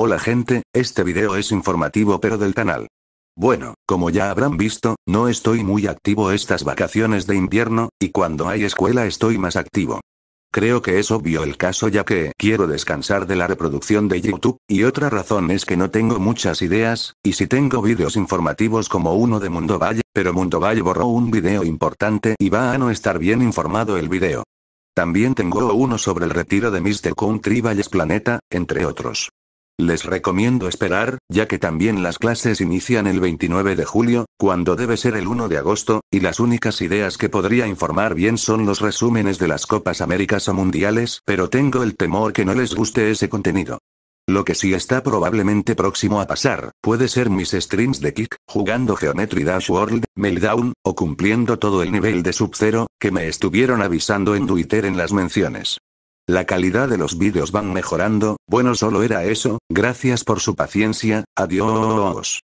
Hola gente, este video es informativo pero del canal. Bueno, como ya habrán visto, no estoy muy activo estas vacaciones de invierno, y cuando hay escuela estoy más activo. Creo que es obvio el caso ya que quiero descansar de la reproducción de YouTube, y otra razón es que no tengo muchas ideas, y si tengo videos informativos como uno de Mundo Valle, pero Mundo Valle borró un video importante y va a no estar bien informado el video. También tengo uno sobre el retiro de Mr. Country Valles Planeta, entre otros. Les recomiendo esperar, ya que también las clases inician el 29 de julio, cuando debe ser el 1 de agosto, y las únicas ideas que podría informar bien son los resúmenes de las Copas Américas o Mundiales, pero tengo el temor que no les guste ese contenido. Lo que sí está probablemente próximo a pasar, puede ser mis streams de Kick, jugando Geometry Dash World, Meltdown, o cumpliendo todo el nivel de Sub-Zero, que me estuvieron avisando en Twitter en las menciones. La calidad de los vídeos van mejorando, bueno solo era eso, gracias por su paciencia, adiós.